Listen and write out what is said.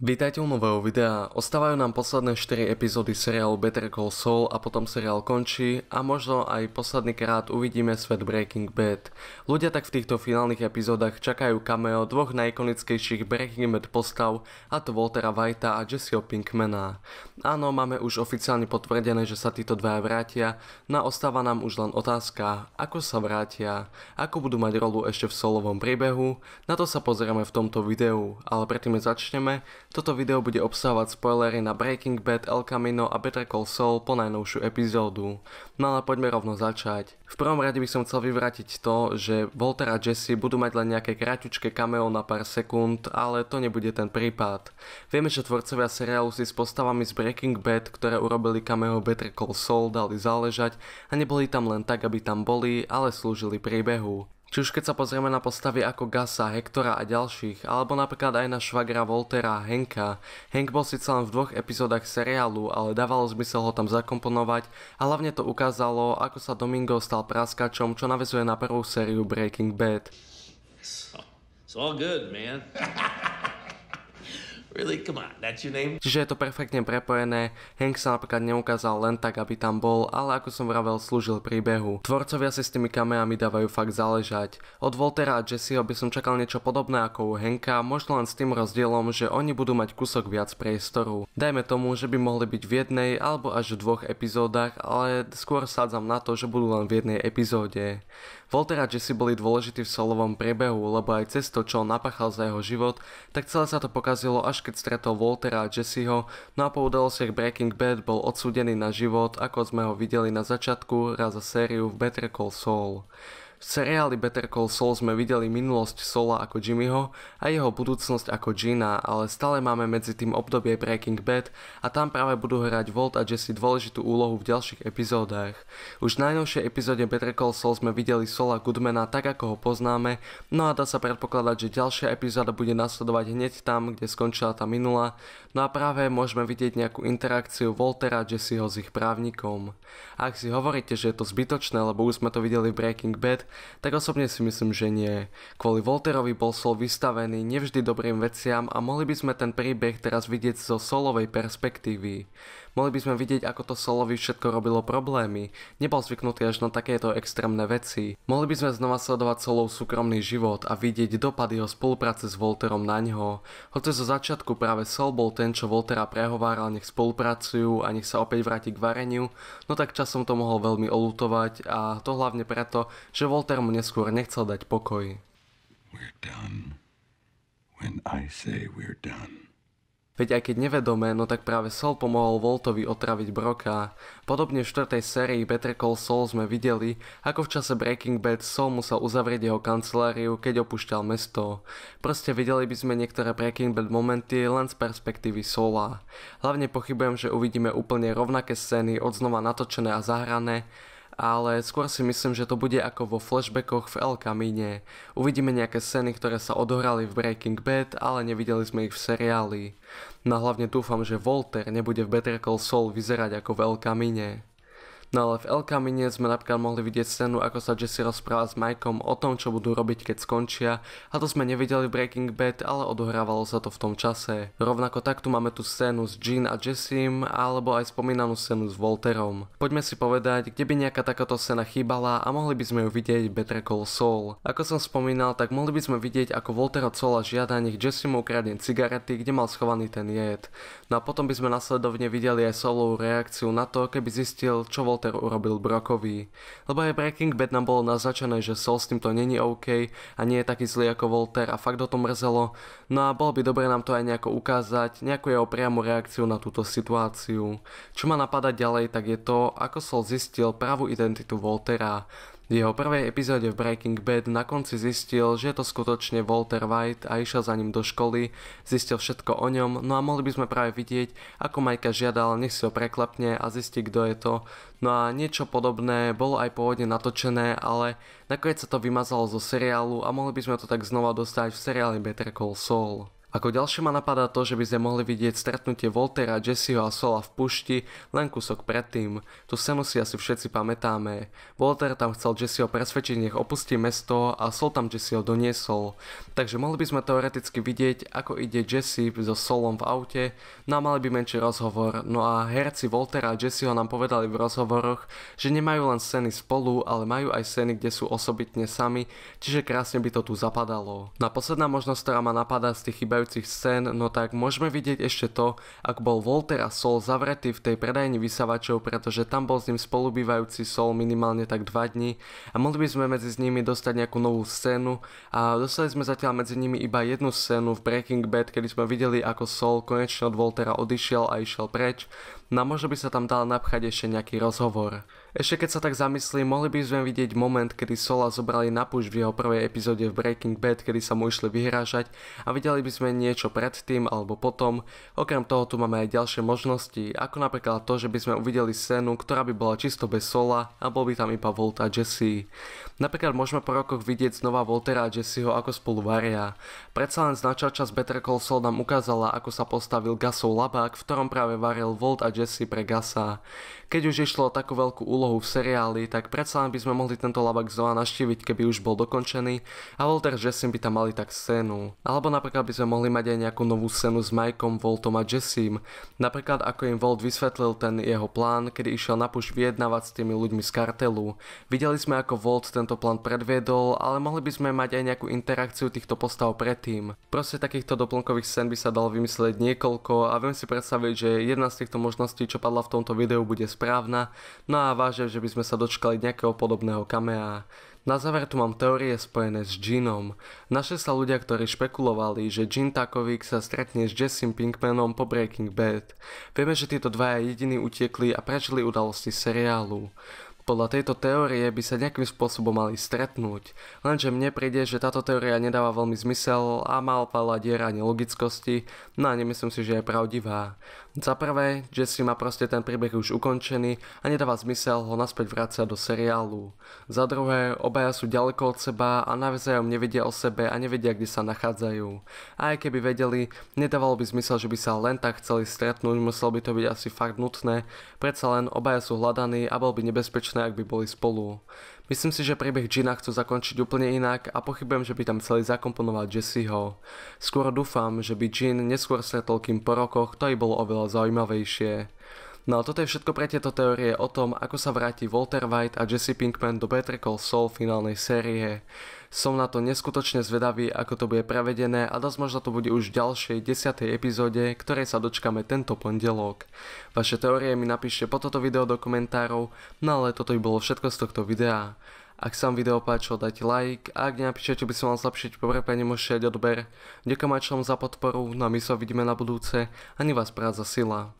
Vítajte u nového videa. Ostávajú nám posledné 4 epizódy seriálu Better Call Saul a potom seriál končí a možno aj posledný krát uvidíme svet Breaking Bad. Ľudia tak v týchto finálnych epizódach čakajú cameo dvoch najikonickejších Breaking Bad postav a to Waltera Whitea a Jesseho Pinkmana. Áno, máme už oficiálne potvrdené, že sa títo dvaja vrátia, no ostáva nám už len otázka, ako sa vrátia, ako budú mať rolu ešte v solovom príbehu, na to sa pozrieme v tomto videu, ale predtým začneme, toto video bude obsahovať spoilery na Breaking Bad, El Camino a Better Call Saul po najnovšiu epizódu. No ale poďme rovno začať. V prvom rade by som chcel vyvrátiť to, že Walter a Jesse budú mať len nejaké kráťučké cameo na pár sekúnd, ale to nebude ten prípad. Vieme, že tvorcovia seriálu si s postavami z Breaking Bad, ktoré urobili cameo Better Call Saul, dali záležať a neboli tam len tak, aby tam boli, ale slúžili príbehu. Či už keď sa pozrieme na postavy ako Gasa, Hektora a ďalších, alebo napríklad aj na švagra Voltera a Henka. Henk bol síce len v dvoch epizódach seriálu, ale dávalo zmysel ho tam zakomponovať a hlavne to ukázalo, ako sa Domingo stal praskačom, čo navezuje na prvú sériu Breaking Bad. It's all good, man. Really? Come on, that's your name? Čiže je to perfektne prepojené. Hank sa napríklad neukázal len tak, aby tam bol, ale ako som vravel, slúžil príbehu. Tvorcovia si s tými kameami dávajú fakt záležať. Od Voltera a Jesseho by som čakal niečo podobné ako u Hanka, možno len s tým rozdielom, že oni budú mať kúsok viac priestoru. Dajme tomu, že by mohli byť v jednej alebo až v dvoch epizódach, ale skôr sádzam na to, že budú len v jednej epizóde. Volter a Jesse boli dôležití v solovom priebehu, lebo aj cez to, čo on napáchal za jeho život, tak celé sa to pokazilo až k keď stretol Waltera a Jesseho, no a po udalostiach Breaking Bad bol odsúdený na život, ako sme ho videli na začiatku raz za sériu v Better Call Saul. V seriáli Better Call Saul sme videli minulosť Sola ako Jimmyho a jeho budúcnosť ako Gina, ale stále máme medzi tým obdobie Breaking Bad a tam práve budú hrať Volt a Jesse dôležitú úlohu v ďalších epizódach. Už v najnovšej epizóde Better Call Saul sme videli Sola Goodmana tak ako ho poznáme, no a dá sa predpokladať, že ďalšia epizóda bude nasledovať hneď tam, kde skončila tá minula, no a práve môžeme vidieť nejakú interakciu Voltera a Jesseho s ich právnikom. A ak si hovoríte, že je to zbytočné, lebo už sme to videli v Breaking Bad, tak osobne si myslím, že nie. Kvôli Volterovi bol Sol vystavený nevždy dobrým veciam a mohli by sme ten príbeh teraz vidieť zo solovej perspektívy. Mohli by sme vidieť, ako to Solovi všetko robilo problémy. Nebol zvyknutý až na takéto extrémne veci. Mohli by sme znova sledovať Solov súkromný život a vidieť dopady jeho spolupráce s Volterom na ňo. Hoci zo začiatku práve Sol bol ten, čo Voltera prehováral, nech spolupracujú a nech sa opäť vráti k vareniu, no tak časom to mohol veľmi olutovať a to hlavne preto, že Volter mu neskôr nechcel dať pokoj. We're done. When I say we're done. Veď aj keď nevedomé, no tak práve Sol pomohol Voltovi otraviť Broka. Podobne v štvrtej sérii Better Call Saul sme videli, ako v čase Breaking Bad Sol musel uzavrieť jeho kanceláriu, keď opúšťal mesto. Proste videli by sme niektoré Breaking Bad momenty len z perspektívy Sola. Hlavne pochybujem, že uvidíme úplne rovnaké scény od znova natočené a zahrané, ale skôr si myslím, že to bude ako vo flashbackoch v El Camine. Uvidíme nejaké scény, ktoré sa odohrali v Breaking Bad, ale nevideli sme ich v seriáli. No hlavne dúfam, že Volter nebude v Better Call Saul vyzerať ako veľká mine. No ale v El Camine sme napríklad mohli vidieť scénu, ako sa Jesse rozpráva s Mikeom o tom, čo budú robiť, keď skončia. A to sme nevideli v Breaking Bad, ale odohrávalo sa to v tom čase. Rovnako takto máme tú scénu s Jean a Jessim, alebo aj spomínanú scénu s Volterom. Poďme si povedať, kde by nejaká takáto scéna chýbala a mohli by sme ju vidieť Better Call Saul. Ako som spomínal, tak mohli by sme vidieť, ako Voltero od Sola žiada, nech Jesse mu ukradne cigarety, kde mal schovaný ten jed. No a potom by sme nasledovne videli aj Solov reakciu na to, keby zistil, čo Volter Walter urobil Brokovi. Lebo aj Breaking Bad nám bolo naznačené, že Sol s týmto není OK a nie je taký zlý ako Walter a fakt o tom mrzelo. No a bolo by dobre nám to aj nejako ukázať, nejakú jeho priamu reakciu na túto situáciu. Čo ma napadá ďalej, tak je to, ako Sol zistil pravú identitu Waltera. V jeho prvej epizóde v Breaking Bad na konci zistil, že je to skutočne Walter White a išiel za ním do školy, zistil všetko o ňom, no a mohli by sme práve vidieť, ako Majka žiadal, nech si ho preklepne a zisti, kto je to. No a niečo podobné bolo aj pôvodne natočené, ale nakoniec sa to vymazalo zo seriálu a mohli by sme to tak znova dostať v seriáli Better Call Saul. Ako ďalšie ma napadá to, že by sme mohli vidieť stretnutie Voltera, Jesseho a Sola v pušti len kúsok predtým. Tu scénu si asi všetci pamätáme. Volter tam chcel Jesseho presvedčiť, nech opustí mesto a Sol tam Jesseho doniesol. Takže mohli by sme teoreticky vidieť, ako ide Jesse so Solom v aute, no a mali by menší rozhovor. No a herci Voltera a Jesseho nám povedali v rozhovoroch, že nemajú len scény spolu, ale majú aj scény, kde sú osobitne sami, čiže krásne by to tu zapadalo. Na no posledná možnosť, ktorá ma napadá z tých chýbajú vysávajúcich scén, no tak môžeme vidieť ešte to, ak bol Walter a Sol zavretý v tej predajni vysavačov, pretože tam bol s ním spolubývajúci Sol minimálne tak 2 dní a mohli by sme medzi nimi dostať nejakú novú scénu a dostali sme zatiaľ medzi nimi iba jednu scénu v Breaking Bad, kedy sme videli, ako Sol konečne od Voltera odišiel a išiel preč No možno by sa tam dal napchať ešte nejaký rozhovor. Ešte keď sa tak zamyslím, mohli by sme vidieť moment, kedy Sola zobrali na puš v jeho prvej epizóde v Breaking Bad, kedy sa mu išli vyhrážať a videli by sme niečo predtým alebo potom. Okrem toho tu máme aj ďalšie možnosti, ako napríklad to, že by sme uvideli scénu, ktorá by bola čisto bez Sola a bol by tam iba Volt a Jesse. Napríklad môžeme po rokoch vidieť znova Voltera a Jesseho ako spolu varia. Predsa len značná časť Better Call Saul nám ukázala, ako sa postavil Gasov labák, v ktorom práve varil Volt a Jesse Jesse pre Gasa keď už išlo o takú veľkú úlohu v seriáli, tak predsa len by sme mohli tento labak znova naštíviť, keby už bol dokončený a Walter Jessim by tam mali tak scénu. Alebo napríklad by sme mohli mať aj nejakú novú scénu s Mikeom, Voltom a Jessim. Napríklad ako im Volt vysvetlil ten jeho plán, kedy išiel na puš vyjednávať s tými ľuďmi z kartelu. Videli sme ako Volt tento plán predviedol, ale mohli by sme mať aj nejakú interakciu týchto postav predtým. Proste takýchto doplnkových scén by sa dal vymyslieť niekoľko a viem si predstaviť, že jedna z týchto možností, čo padla v tomto videu, bude správna, no a vážem, že by sme sa dočkali nejakého podobného kamea. Na záver tu mám teórie spojené s Jeanom. Naše sa ľudia, ktorí špekulovali, že Jean Takovic sa stretne s Jessim Pinkmanom po Breaking Bad. Vieme, že títo dvaja jediní utiekli a prežili udalosti seriálu podľa tejto teórie by sa nejakým spôsobom mali stretnúť. Lenže mne príde, že táto teória nedáva veľmi zmysel a mal pala diera nelogickosti, no a nemyslím si, že je pravdivá. Za prvé, Jesse má proste ten príbeh už ukončený a nedáva zmysel ho naspäť vrácať do seriálu. Za druhé, obaja sú ďaleko od seba a navzájom nevedia o sebe a nevedia, kde sa nachádzajú. A aj keby vedeli, nedávalo by zmysel, že by sa len tak chceli stretnúť, muselo by to byť asi fakt nutné, predsa len obaja sú hľadaní a bol by nebezpečné ak by boli spolu. Myslím si, že príbeh Gina chcú zakončiť úplne inak a pochybujem, že by tam chceli zakomponovať Jesseho. Skôr dúfam, že by Jean neskôr stretol kým po rokoch, to aj bolo oveľa zaujímavejšie. No a toto je všetko pre tieto teórie o tom, ako sa vráti Walter White a Jesse Pinkman do Better Call Saul finálnej série. Som na to neskutočne zvedavý, ako to bude prevedené a dosť možno to bude už v ďalšej desiatej epizóde, ktorej sa dočkame tento pondelok. Vaše teórie mi napíšte po toto video do komentárov, no ale toto by bolo všetko z tohto videa. Ak sa vám video páčilo, dajte like a ak nenapíšete, by som vám zlepšiť povrpenie, môžete odber. Ďakujem aj členom za podporu, no a my sa vidíme na budúce, ani vás práca sila.